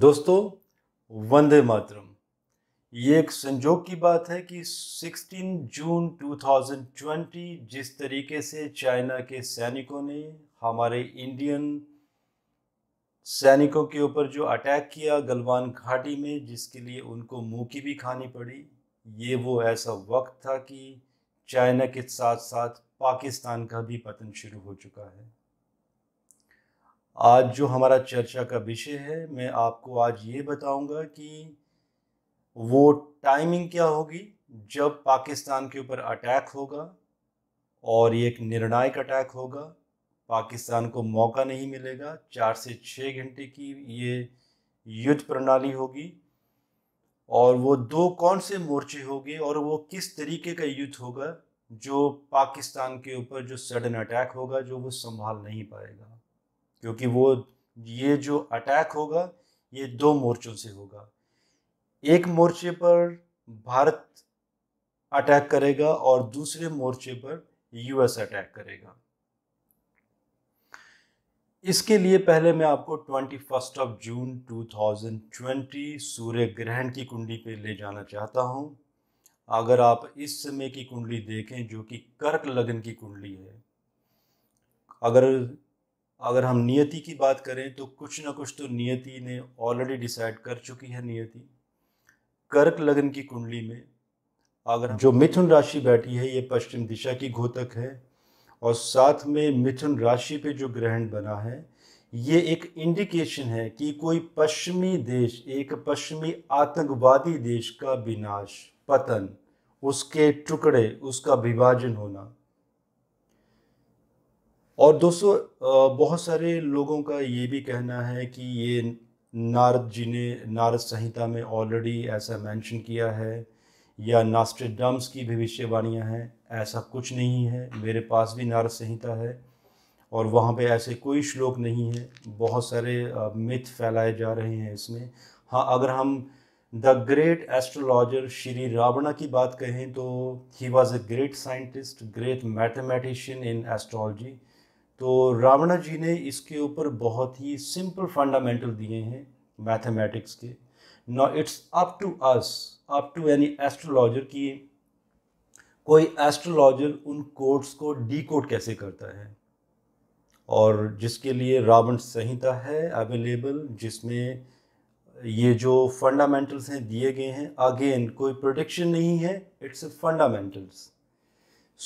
दोस्तों वंदे मातरम ये एक संजोग की बात है कि 16 जून 2020 जिस तरीके से चाइना के सैनिकों ने हमारे इंडियन सैनिकों के ऊपर जो अटैक किया गलवान घाटी में जिसके लिए उनको मुँह की भी खानी पड़ी ये वो ऐसा वक्त था कि चाइना के साथ साथ पाकिस्तान का भी पतन शुरू हो चुका है आज जो हमारा चर्चा का विषय है मैं आपको आज ये बताऊंगा कि वो टाइमिंग क्या होगी जब पाकिस्तान के ऊपर अटैक होगा और ये एक निर्णायक अटैक होगा पाकिस्तान को मौका नहीं मिलेगा चार से छः घंटे की ये युद्ध प्रणाली होगी और वो दो कौन से मोर्चे होंगे और वो किस तरीके का युद्ध होगा जो पाकिस्तान के ऊपर जो सडन अटैक होगा जो वो संभाल नहीं पाएगा क्योंकि वो ये जो अटैक होगा ये दो मोर्चों से होगा एक मोर्चे पर भारत अटैक करेगा और दूसरे मोर्चे पर यूएस अटैक करेगा इसके लिए पहले मैं आपको ट्वेंटी फर्स्ट ऑफ जून 2020 सूर्य ग्रहण की कुंडली पे ले जाना चाहता हूँ अगर आप इस समय की कुंडली देखें जो कि कर्क लग्न की कुंडली है अगर अगर हम नियति की बात करें तो कुछ ना कुछ तो नियति ने ऑलरेडी डिसाइड कर चुकी है नियति कर्क लग्न की कुंडली में अगर जो मिथुन राशि बैठी है ये पश्चिम दिशा की घोतक है और साथ में मिथुन राशि पे जो ग्रहण बना है ये एक इंडिकेशन है कि कोई पश्चिमी देश एक पश्चिमी आतंकवादी देश का विनाश पतन उसके टुकड़े उसका विभाजन होना और दोस्तों बहुत सारे लोगों का ये भी कहना है कि ये नारद जी ने नारद संहिता में ऑलरेडी ऐसा मेंशन किया है या नास्टेडम्स की भविष्यवाणियाँ हैं ऐसा कुछ नहीं है मेरे पास भी नारद संहिता है और वहाँ पे ऐसे कोई श्लोक नहीं है बहुत सारे मिथ फैलाए जा रहे हैं इसमें हाँ अगर हम the great astrologer Shri Ravana की बात कहें तो he was a great scientist great mathematician in astrology तो रावणा जी ने इसके ऊपर बहुत ही सिंपल फंडामेंटल दिए हैं मैथमेटिक्स के no it's up to us up to यानी एस्ट्रोलॉजर की कोई एस्ट्रोलॉजर उन कोड्स को डीकोड कैसे करता है और जिसके लिए रावण संहिता है अवेलेबल जिसमें ये जो फंडामेंटल्स हैं दिए गए हैं अगेन कोई प्रोडिक्शन नहीं है इट्स फंडामेंटल्स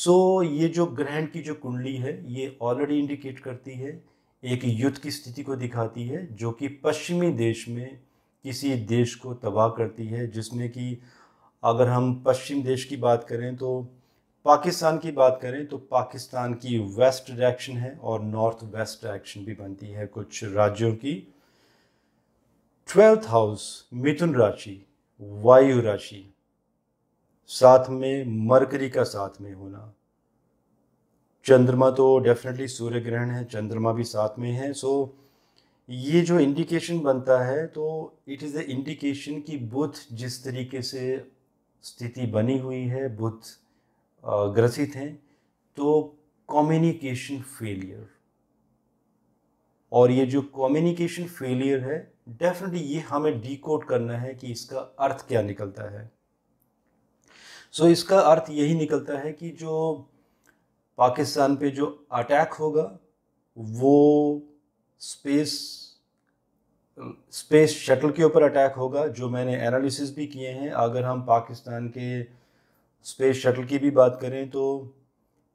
सो so, ये जो ग्रहण की जो कुंडली है ये ऑलरेडी इंडिकेट करती है एक युद्ध की स्थिति को दिखाती है जो कि पश्चिमी देश में किसी देश को तबाह करती है जिसमें कि अगर हम पश्चिम देश की बात करें तो पाकिस्तान की बात करें तो पाकिस्तान की वेस्ट डायरेक्शन है और नॉर्थ वेस्ट डायरेक्शन भी बनती है कुछ राज्यों की ट्वेल्थ हाउस मिथुन राशि वायु राशि साथ में मरकरी का साथ में होना चंद्रमा तो डेफिनेटली सूर्य ग्रहण है चंद्रमा भी साथ में है सो ये जो इंडिकेशन बनता है तो इट इज़ द इंडिकेशन कि बुध जिस तरीके से स्थिति बनी हुई है बुध ग्रसित हैं तो कम्युनिकेशन फेलियर और ये जो कम्युनिकेशन फेलियर है डेफिनेटली ये हमें डीकोड करना है कि इसका अर्थ क्या निकलता है सो so, इसका अर्थ यही निकलता है कि जो पाकिस्तान पे जो अटैक होगा वो स्पेस स्पेस शटल के ऊपर अटैक होगा जो मैंने एनालिसिस भी किए हैं अगर हम पाकिस्तान के स्पेस शटल की भी बात करें तो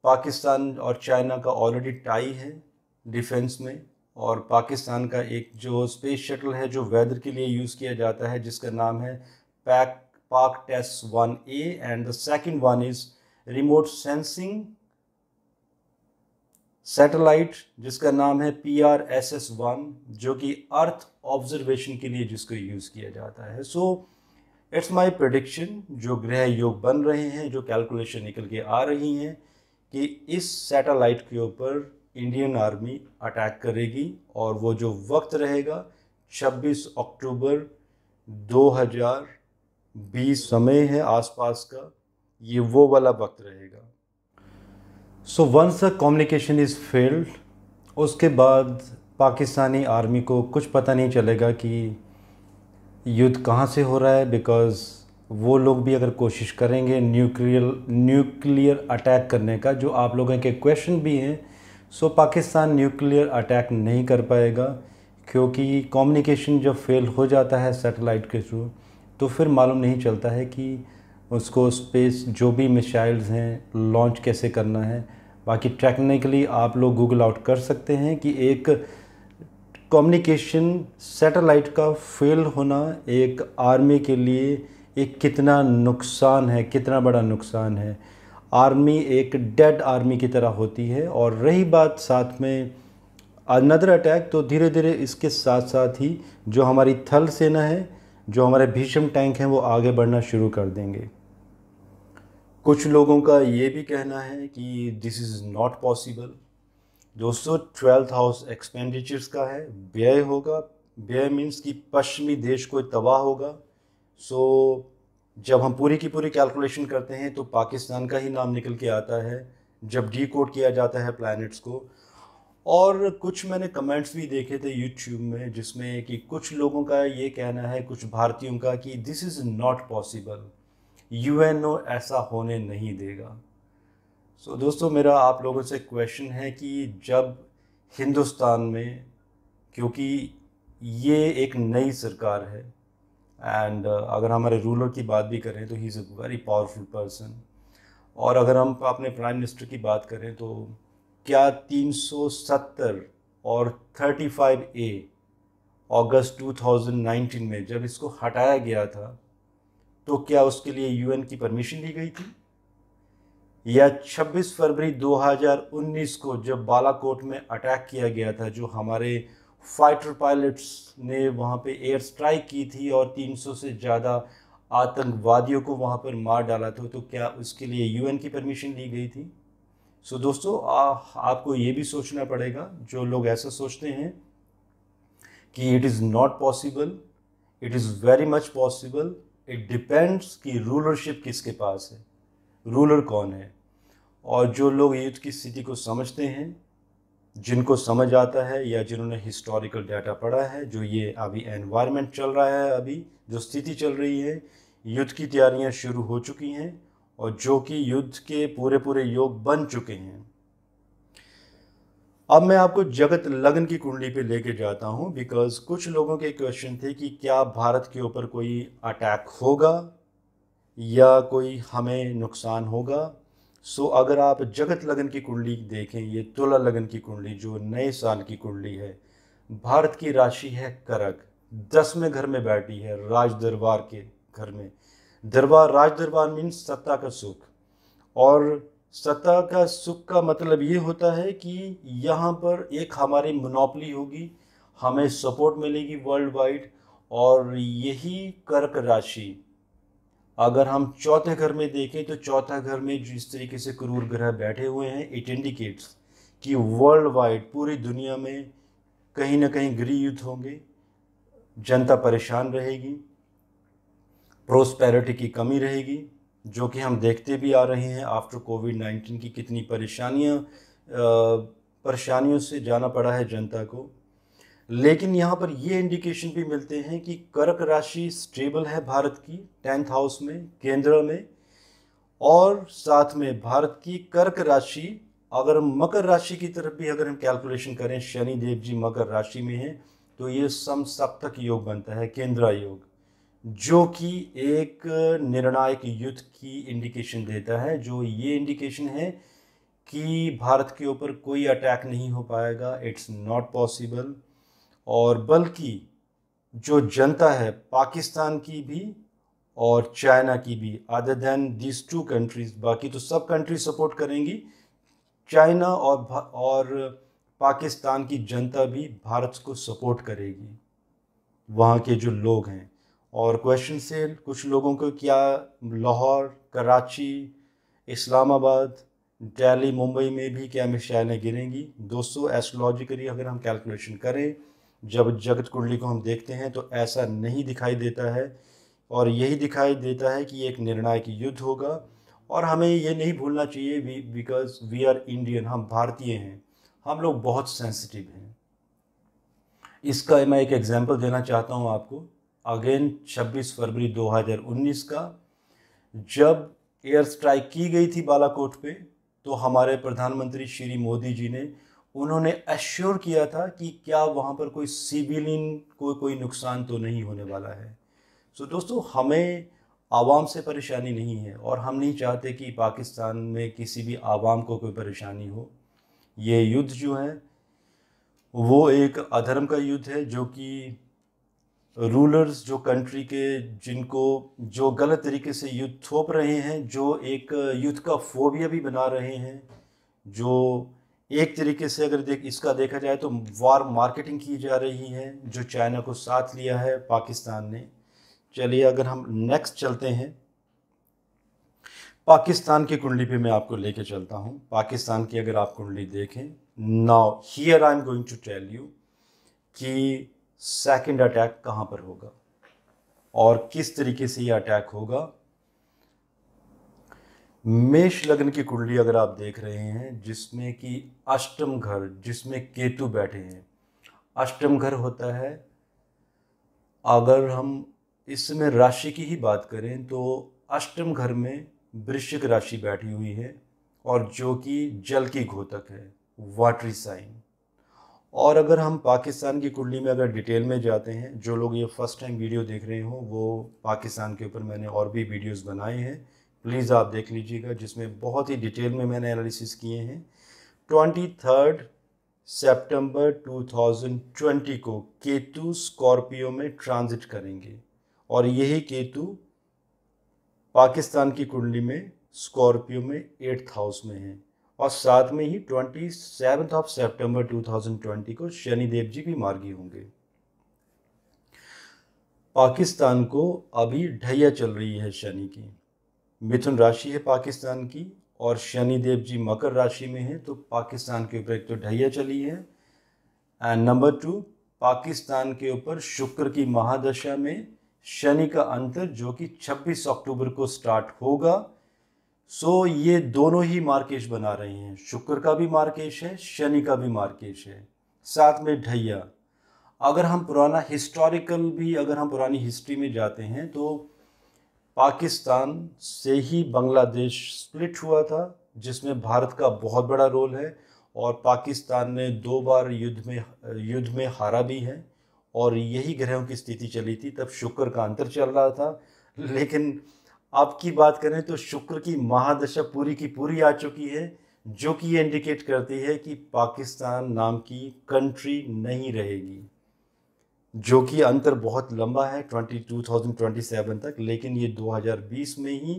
पाकिस्तान और चाइना का ऑलरेडी टाई है डिफेंस में और पाकिस्तान का एक जो स्पेस शटल है जो वेदर के लिए यूज़ किया जाता है जिसका नाम है pack park test 1a and the second one is remote sensing satellite जिसका नाम है P R S S one जो कि अर्थ ऑब्जर्वेशन के लिए जिसको यूज़ किया जाता है सो इट्स माई प्रडिक्शन जो ग्रह योग बन रहे हैं जो कैलकुलेशन निकल के आ रही हैं कि इस सैटेलाइट के ऊपर इंडियन आर्मी अटैक करेगी और वो जो वक्त रहेगा 26 अक्टूबर 2000 भी समय है आसपास का ये वो वाला वक्त रहेगा so once a communication is failed उसके बाद पाकिस्तानी आर्मी को कुछ पता नहीं चलेगा कि युद्ध कहाँ से हो रहा है बिकॉज़ वो लोग भी अगर कोशिश करेंगे न्यूक्लियर न्यूक्लियर अटैक करने का जो आप लोगों के क्वेश्चन भी हैं सो पाकिस्तान न्यूक्लियर अटैक नहीं कर पाएगा क्योंकि कम्युनिकेशन जब फेल हो जाता है सैटेलाइट के थ्रू तो फिर मालूम नहीं चलता है कि उसको स्पेस जो भी मिसाइल्स हैं लॉन्च कैसे करना है बाकी टेक्निकली आप लोग गूगल आउट कर सकते हैं कि एक कम्युनिकेशन सैटेलाइट का फेल होना एक आर्मी के लिए एक कितना नुकसान है कितना बड़ा नुकसान है आर्मी एक डेड आर्मी की तरह होती है और रही बात साथ में अनदर अटैक तो धीरे धीरे इसके साथ साथ ही जो हमारी थल सेना है जो हमारे भीषम टैंक हैं वो आगे बढ़ना शुरू कर देंगे कुछ लोगों का ये भी कहना है कि दिस इज़ नॉट पॉसिबल दोस्तों ट्वेल्थ हाउस एक्सपेंडिचर्स का है व्यय होगा व्यय मीन्स कि पश्चिमी देश को तबाह होगा सो जब हम पूरी की पूरी कैलकुलेशन करते हैं तो पाकिस्तान का ही नाम निकल के आता है जब डी कोड किया जाता है प्लैनेट्स को और कुछ मैंने कमेंट्स भी देखे थे यूट्यूब में जिसमें कि कुछ लोगों का ये कहना है कुछ भारतीयों का कि this is not possible you ऐसा होने नहीं देगा सो so, दोस्तों मेरा आप लोगों से क्वेश्चन है कि जब हिंदुस्तान में क्योंकि ये एक नई सरकार है एंड uh, अगर हमारे रूलर की बात भी करें तो he is a very powerful person और अगर हम अपने प्राइम मिनिस्टर की बात करें तो क्या 370 और 35 ए अगस्त 2019 में जब इसको हटाया गया था तो क्या उसके लिए यूएन की परमिशन ली गई थी या 26 फरवरी 2019 को जब बालाकोट में अटैक किया गया था जो हमारे फाइटर पायलट्स ने वहाँ पे एयर स्ट्राइक की थी और 300 से ज़्यादा आतंकवादियों को वहाँ पर मार डाला था तो क्या उसके लिए यूएन की परमिशन ली गई थी सो so, दोस्तों आ, आपको ये भी सोचना पड़ेगा जो लोग ऐसा सोचते हैं कि it is not possible it is very much possible it depends कि रूलरशिप किसके पास है रूलर कौन है और जो लोग युद्ध की स्थिति को समझते हैं जिनको समझ आता है या जिन्होंने हिस्टोरिकल डाटा पढ़ा है जो ये अभी एनवायरनमेंट चल रहा है अभी जो स्थिति चल रही है युद्ध की तैयारियां शुरू हो चुकी हैं और जो कि युद्ध के पूरे पूरे योग बन चुके हैं अब मैं आपको जगत लग्न की कुंडली पे लेके जाता हूं बिकॉज कुछ लोगों के क्वेश्चन थे कि क्या भारत के ऊपर कोई अटैक होगा या कोई हमें नुकसान होगा सो so, अगर आप जगत लगन की कुंडली देखें ये तुला लगन की कुंडली जो नए साल की कुंडली है भारत की राशि है करक दसवें घर में बैठी है राज दरबार के घर में दरबार राज दरबार मीन्स सत्ता का सुख और सत्ता का सुख का मतलब ये होता है कि यहाँ पर एक हमारी मोनोपली होगी हमें सपोर्ट मिलेगी वर्ल्ड वाइड और यही कर्क राशि अगर हम चौथे घर में देखें तो चौथा घर में जिस तरीके से क्रूर ग्रह बैठे हुए हैं इट इंडिकेट्स कि वर्ल्ड वाइड पूरी दुनिया में कहीं ना कहीं गृह युद्ध होंगे जनता परेशान रहेगी प्रोस्पेरिटी की कमी रहेगी जो कि हम देखते भी आ रहे हैं आफ्टर कोविड नाइन्टीन की कितनी परेशानियाँ परेशानियों से जाना पड़ा है जनता को लेकिन यहाँ पर ये इंडिकेशन भी मिलते हैं कि कर्क राशि स्टेबल है भारत की टेंथ हाउस में केंद्र में और साथ में भारत की कर्क राशि अगर मकर राशि की तरफ भी अगर हम कैलकुलेशन करें शनि देव जी मकर राशि में हैं तो ये सम सप्तक योग बनता है केंद्रा योग जो कि एक निर्णायक युद्ध की इंडिकेशन देता है जो ये इंडिकेशन है कि भारत के ऊपर कोई अटैक नहीं हो पाएगा इट्स नॉट पॉसिबल और बल्कि जो जनता है पाकिस्तान की भी और चाइना की भी other than these two countries बाकी तो सब कंट्री सपोर्ट करेंगी चाइना और और पाकिस्तान की जनता भी भारत को सपोर्ट करेगी वहाँ के जो लोग हैं और क्वेश्चन से कुछ लोगों को क्या लाहौर कराची इस्लामाबाद दिल्ली मुंबई में भी क्या मिशाइलें गिरेंगी दोस्तों एस्ट्रोलॉजिकली अगर हम कैलकुलेशन करें जब जगत कुंडली को हम देखते हैं तो ऐसा नहीं दिखाई देता है और यही दिखाई देता है कि एक निर्णायक युद्ध होगा और हमें ये नहीं भूलना चाहिए बिकॉज वी आर इंडियन हम भारतीय हैं हम लोग बहुत सेंसिटिव हैं इसका मैं एक एग्ज़ाम्पल देना चाहता हूँ आपको अगेन 26 फरवरी 2019 का जब एयर स्ट्राइक की गई थी बालाकोट पे तो हमारे प्रधानमंत्री श्री मोदी जी ने उन्होंने एश्योर किया था कि क्या वहाँ पर कोई सिविलियन को कोई नुकसान तो नहीं होने वाला है सो so, दोस्तों हमें आवाम से परेशानी नहीं है और हम नहीं चाहते कि पाकिस्तान में किसी भी आवाम को कोई परेशानी हो ये युद्ध जो है वो एक अधर्म का युद्ध है जो कि रूलर्स जो कंट्री के जिनको जो गलत तरीके से युद्ध थोप रहे हैं जो एक युद्ध का फोबिया भी बना रहे हैं जो एक तरीके से अगर देख इसका देखा जाए तो वार मार्केटिंग की जा रही है जो चाइना को साथ लिया है पाकिस्तान ने चलिए अगर हम नेक्स्ट चलते हैं पाकिस्तान की कुंडली पे मैं आपको लेके चलता हूँ पाकिस्तान की अगर आप कुंडली देखें now here I am going to tell you कि सेकंड अटैक कहाँ पर होगा और किस तरीके से यह अटैक होगा मेष लग्न की कुंडली अगर आप देख रहे हैं जिसमें कि अष्टम घर जिसमें केतु बैठे हैं अष्टम घर होता है अगर हम इसमें राशि की ही बात करें तो अष्टम घर में वृश्चिक राशि बैठी हुई है और जो कि जल की घोतक है वाटरी साइन और अगर हम पाकिस्तान की कुंडली में अगर डिटेल में जाते हैं जो लोग ये फर्स्ट टाइम वीडियो देख रहे हों वो पाकिस्तान के ऊपर मैंने और भी वीडियोस बनाए हैं प्लीज़ आप देख लीजिएगा जिसमें बहुत ही डिटेल में मैंने एनालिसिस किए हैं ट्वेंटी थर्ड सेप्टेम्बर 2020 को केतु स्कॉर्पियो में ट्रांजिट करेंगे और यही केतु पाकिस्तान की कुंडली में स्कॉर्पियो में एट्थ हाउस में है और साथ में ही twenty seventh of September two thousand twenty को शनिदेव जी भी मार्गी होंगे पाकिस्तान को अभी ढैया चल रही है शनि की मिथुन राशि है पाकिस्तान की और शनिदेव जी मकर राशि में है तो पाकिस्तान के ऊपर एक तो ढैया चली है एंड नंबर टू पाकिस्तान के ऊपर शुक्र की महादशा में शनि का अंतर जो कि 26 अक्टूबर को स्टार्ट होगा सो so, ये दोनों ही मार्केश बना रहे हैं शुक्र का भी मार्केश है शनि का भी मार्केश है साथ में ढैया अगर हम पुराना हिस्टोरिकल भी अगर हम पुरानी हिस्ट्री में जाते हैं तो पाकिस्तान से ही बांग्लादेश स्प्लिट हुआ था जिसमें भारत का बहुत बड़ा रोल है और पाकिस्तान ने दो बार युद्ध में युद्ध में हारा भी है और यही ग्रहों की स्थिति चली थी तब शुक्र का अंतर चल रहा था लेकिन अब की बात करें तो शुक्र की महादशा पूरी की पूरी आ चुकी है जो कि ये इंडिकेट करती है कि पाकिस्तान नाम की कंट्री नहीं रहेगी जो कि अंतर बहुत लंबा है twenty twenty two thousand seven तक लेकिन ये दो हजार बीस में ही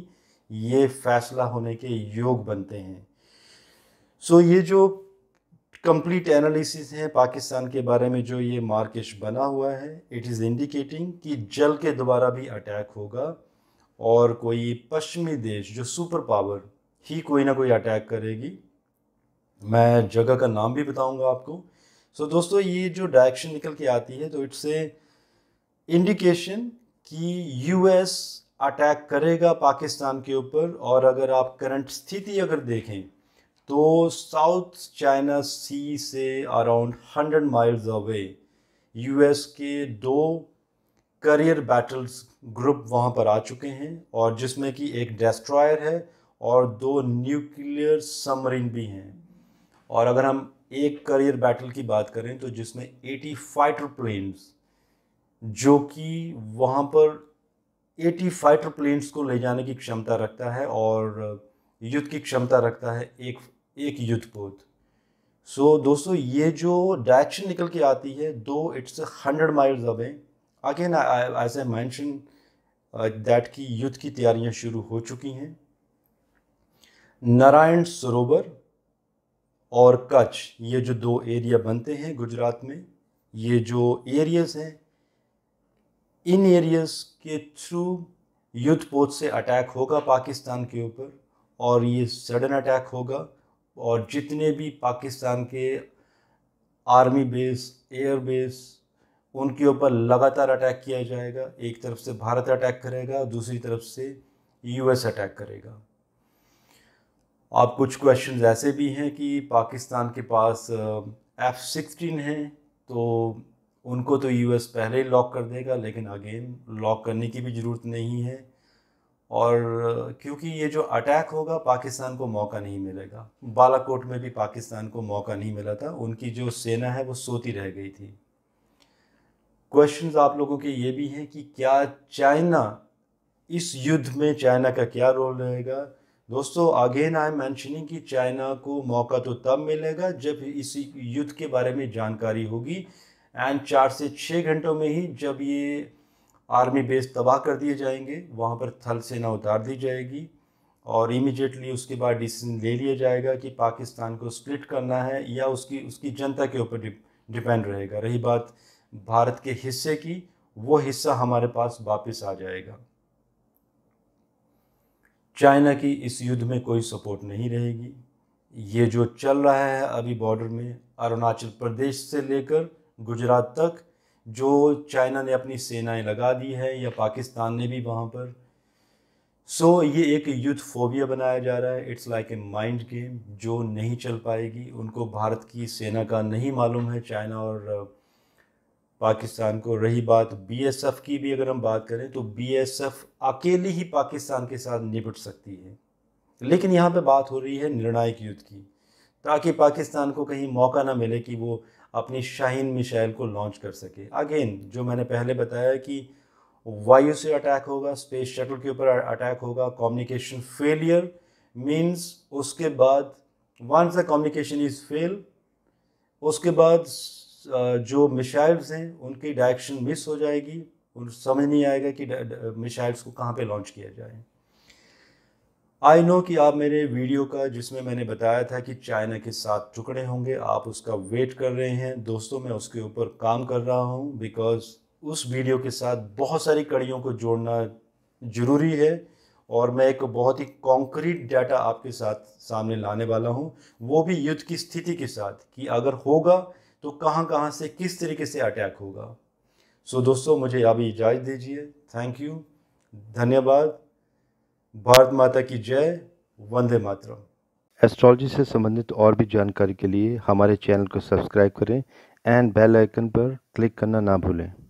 ये फैसला होने के योग बनते हैं सो ये जो कंप्लीट एनालिसिस है पाकिस्तान के बारे में जो ये मार्केश बना हुआ है इट इज़ इंडिकेटिंग कि जल के दोबारा भी अटैक होगा और कोई पश्चिमी देश जो सुपर पावर ही कोई ना कोई अटैक करेगी मैं जगह का नाम भी बताऊंगा आपको सो so, दोस्तों ये जो डायरेक्शन निकल के आती है तो इट्स ए इंडिकेशन कि यूएस अटैक करेगा पाकिस्तान के ऊपर और अगर आप करंट स्थिति अगर देखें तो साउथ चाइना सी से around hundred miles away US के दो करियर बैटल्स ग्रुप वहाँ पर आ चुके हैं और जिसमें कि एक डेस्ट्रॉयर है और दो न्यूक्लियर सबमरीन भी हैं और अगर हम एक करियर बैटल की बात करें तो जिसमें 80 फाइटर प्लेन्स जो कि वहाँ पर 80 फाइटर प्लेन्स को ले जाने की क्षमता रखता है और युद्ध की क्षमता रखता है एक एक युद्धपोत सो so, दोस्तों ये जो डायरेक्शन निकल के आती है दो it's hundred miles away again as a mention that की युद्ध की तैयारियां शुरू हो चुकी हैं नारायण सरोवर और कच्छ ये जो दो एरिया बनते हैं गुजरात में ये जो एरियाज़ हैं इन एरियाज़ के थ्रू युद्ध पोत से अटैक होगा पाकिस्तान के ऊपर और ये सडन अटैक होगा और जितने भी पाकिस्तान के आर्मी बेस एयर बेस उनके ऊपर लगातार अटैक किया जाएगा एक तरफ से भारत अटैक करेगा दूसरी तरफ से यूएस अटैक करेगा आप कुछ क्वेश्चन ऐसे भी हैं कि पाकिस्तान के पास एफ़ सिक्सटीन है तो उनको तो यूएस पहले ही लॉक कर देगा लेकिन अगेन लॉक करने की भी ज़रूरत नहीं है और क्योंकि ये जो अटैक होगा पाकिस्तान को मौका नहीं मिलेगा बालाकोट में भी पाकिस्तान को मौका नहीं मिला था उनकी जो सेना है वो सोती रह गई थी क्वेश्चन आप लोगों के ये भी हैं कि क्या चाइना इस युद्ध में चाइना का क्या रोल रहेगा दोस्तों अगेन आई एम मैंशनिंग कि चाइना को मौका तो तब मिलेगा जब इसी युद्ध के बारे में जानकारी होगी एंड चार से छः घंटों में ही जब ये आर्मी बेस तबाह कर दिए जाएंगे वहाँ पर थल सेना उतार दी जाएगी और इमिजिएटली उसके बाद डिसीजन ले लिया जाएगा कि पाकिस्तान को स्प्लिट करना है या उसकी उसकी जनता के ऊपर डिपेंड रहेगा रही बात भारत के हिस्से की वो हिस्सा हमारे पास वापस आ जाएगा चाइना की इस युद्ध में कोई सपोर्ट नहीं रहेगी ये जो चल रहा है अभी बॉर्डर में अरुणाचल प्रदेश से लेकर गुजरात तक जो चाइना ने अपनी सेनाएं लगा दी है या पाकिस्तान ने भी वहाँ पर सो so, ये एक युद्ध फोबिया बनाया जा रहा है it's like a mind game जो नहीं चल पाएगी उनको भारत की सेना का नहीं मालूम है चाइना और पाकिस्तान को रही बात बीएसएफ की भी अगर हम बात करें तो बीएसएफ अकेली ही पाकिस्तान के साथ निपट सकती है लेकिन यहाँ पे बात हो रही है निर्णायक युद्ध की ताकि पाकिस्तान को कहीं मौका ना मिले कि वो अपनी शाहीन मिसाइल को लॉन्च कर सके अगेन जो मैंने पहले बताया कि वायु से अटैक होगा स्पेस शटल के ऊपर अटैक होगा कम्युनिकेशन फेलियर मीन्स उसके बाद once the communication is fail उसके बाद जो मिसाइल्स हैं उनकी डायरेक्शन मिस हो जाएगी और समझ नहीं आएगा कि मिसाइल्स को कहाँ पे लॉन्च किया जाए आई नो कि आप मेरे वीडियो का जिसमें मैंने बताया था कि चाइना के साथ टुकड़े होंगे आप उसका वेट कर रहे हैं दोस्तों मैं उसके ऊपर काम कर रहा हूँ बिकॉज उस वीडियो के साथ बहुत सारी कड़ियों को जोड़ना ज़रूरी है और मैं एक बहुत ही कॉन्क्रीट डाटा आपके साथ सामने लाने वाला हूँ वो भी युद्ध की स्थिति के साथ कि अगर होगा तो कहाँ कहाँ से किस तरीके से अटैक होगा सो so, दोस्तों मुझे अभी इजाज़त दीजिए थैंक यू धन्यवाद भारत माता की जय वंदे मातरम एस्ट्रोलॉजी से संबंधित और भी जानकारी के लिए हमारे चैनल को सब्सक्राइब करें एंड बेल आइकन पर क्लिक करना ना भूलें